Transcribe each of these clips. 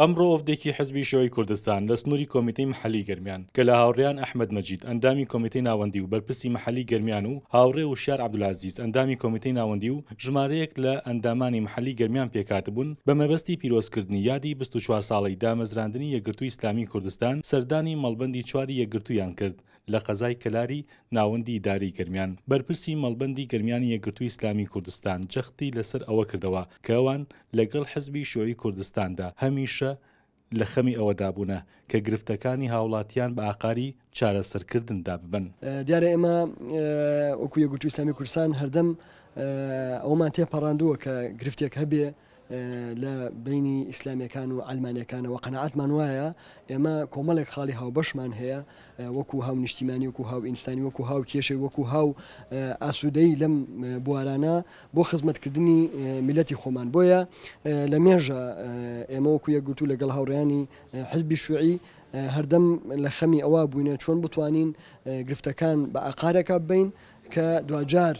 ئەمڕۆ ئۆفدێکی حزبی شەوەی کوردستان لە سنووری کۆمیتەی محلی گەرمیان کە لە هاوڕیان ئەحمد مەجید ئەندامی کۆمیتەی ناوەندی و بەرپرسی محلی گەرمیان و هاوڕێ و شار عبدولازیز ئەندامی کۆمیتەی ناوەندی و ژمارەیەک لە ئەندامانی محلی گەرمیان پێکاتبوون بە مەبەستی پیرۆزکردنی یادی 24 ساڵی دامەزراندنی یەگرتووی ئیسلامی کوردستان سەردانی مەڵبندی چواری یەگرتویان کرد لە قەزای کەلاری ناوەندی داری گەرمیان بەرپرسی مەڵبندی گەرمیانی یەگرتووی ئیسلامی کوردستان جەختی لەسەر ئەوە کردەوە کەوان لەگەڵ حزبی شوۆی کوردستاندا هەمیشە گرفتە لە خەمی ئەوەدابوونە کە گرفتەکانی هاوڵاتیان بە ئاقاری چارەسەرکردندا ببن دیارە ئێمە ئۆکوە گوتی ئسلامی کورسان هەردەم ئەومان تێپەڕاندووە کە گرفتێک هەبێ لە بینی ئیسلامیەکان و ئەلمانەکانەوە قەنەعاتمان وایە ئێمە کۆمەڵێک خاڵی هاوبەشمان هەیە وەکو هاو نیشتیمانی وەکو هاو ئینسانی وەکو هاو کێشەی وەکو هاو ئاسوودەی لەم بوارانە بۆ خزمەتکردنی میلەتی خۆمان بۆیە لە مێژە ئێمە وەکو یەکگوتو لەگەڵ هاوڕیانی حزبی شوعی هەردەم لە خەمی ئەوە بووینە چۆن بتوانین گرفتەکان بە ئاقارەکە بین کە دوجار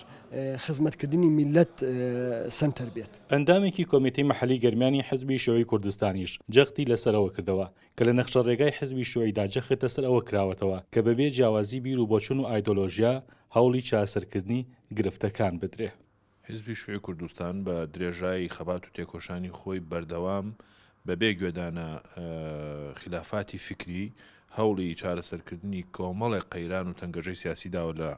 خزمەتکردنی میلەت سنتەر بێت. ئەندامێکی کۆمیتی مەحلی گەرمانی حزبی شوی کوردستانیش جەختی لەسەرەوە کردەوە کە لە نەخشە ڕێگای حزبی شویدا جەخێتە سەر ئەوە کراوەتەوە کە بەبێ جیاوازی بیر و بۆچون و ئایدۆلۆژیا هەوڵی چاسەرکردنی گرفتەکان بدرێ. حزبی شوێ کوردستان بە درێژایی خەبات و تێکۆشانی خۆی بەردەوام بەبێ گوێدانە خلافاتی فکری هەوڵی چارەسەرکردنی کۆمەڵی قەیران و تەنگەژەی سیاسیداوە لە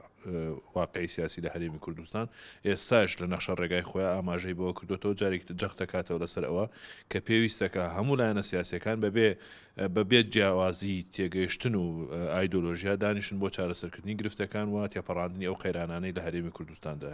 واقعی سیاسی لە هەرێمی کوردستان ئێستاش لە نەخشە ڕێگای خۆیان ئاماژەی بەوە کردوەوە جارێک جەختەکاتەوە لەسەر ئەوە کە پێویستەکە هەموو لایەنە سیاسەکان بەبێ بەبێت جیاوازی تێگەیشتن و ئایدۆلۆژیا دانیشن بۆ چارەسەرکردنی گرفتەکان و تێپەڕاندنی ئەو قەیرانانەی لە هەرێمی کوردستانداە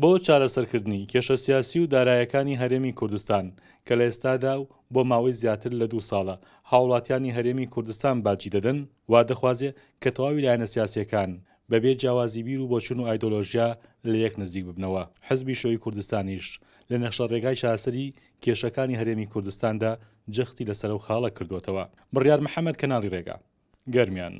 بۆ چارەسەرکردنی کێشە سیاسی و دارایەکانی هەرێمی کوردستان کە لە ئێستادا و بۆ ماوەی زیاتر لە دوو ساڵە هاوڵاتیانی هەرێمی کوردستان باجی دەدەن وا دەخوازێ کە تەواوی لایەنە سیاسیەکان بەبێ جیاوازی بیر و بۆچون و ئایدۆلۆژیا لە یەک نزیک ببنەوە حزبی شۆی کوردستانیش لە نەخشە ڕێگای شاسری کێشەکانی هەرێمی کوردستاندا جختی لەسەر و خاڵە کردوتەوە بڕیار محەممەد کەناڵی ڕێگا گەرمیان